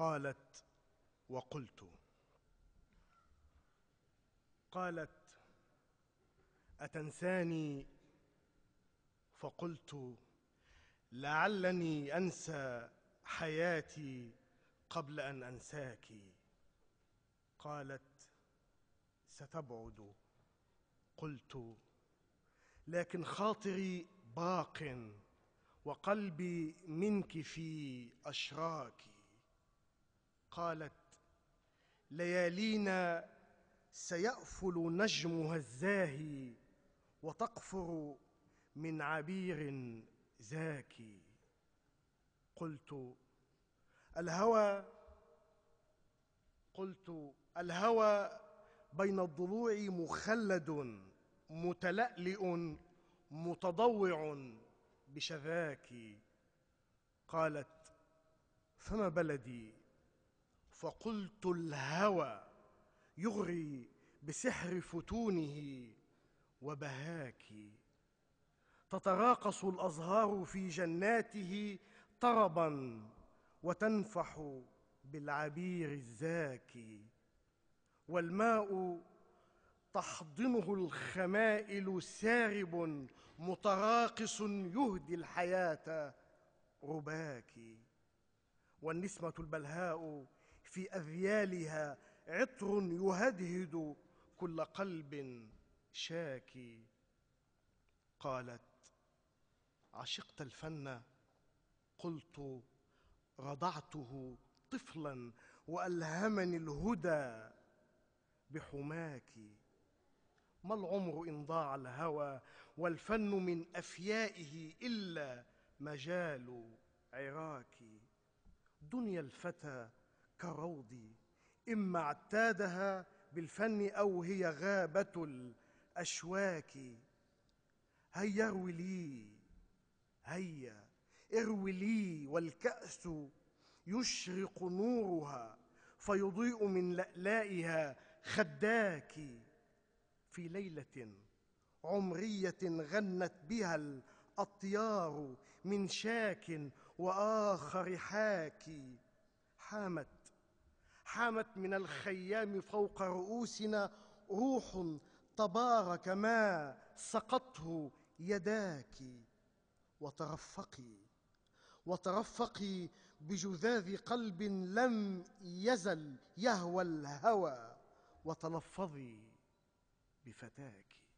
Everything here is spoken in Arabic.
قالت وقلت قالت اتنساني فقلت لعلني انسى حياتي قبل ان انساك قالت ستبعد قلت لكن خاطري باق وقلبي منك في اشراكي قالت ليالينا سيأفل نجمها الزاهي وتقفر من عبير زاكي قلت الهوى قلت الهوى بين الضلوع مخلد متلألئ متضوع بشذاكي قالت فما بلدي فقلت الهوى يغري بسحر فتونه وبهاك تتراقص الازهار في جناته طربا وتنفح بالعبير الزاكي والماء تحضنه الخمائل سارب متراقص يهدي الحياه رباكي والنسمه البلهاء في اذيالها عطر يهدهد كل قلب شاكي قالت عشقت الفن قلت رضعته طفلا والهمني الهدى بحماك ما العمر ان ضاع الهوى والفن من افيائه الا مجال عراك دنيا الفتى كروضي إما اعتادها بالفن أو هي غابة الأشواك هيا اروي لي هيا اروي لي والكأس يشرق نورها فيضيء من لألائها خداك في ليلة عمرية غنت بها الأطيار من شاك وآخر حاكي حامت حامت من الخيام فوق رؤوسنا روح تبارك ما سقته يداك وترفقي وترفقي بجذاذ قلب لم يزل يهوى الهوى وتلفظي بفتاك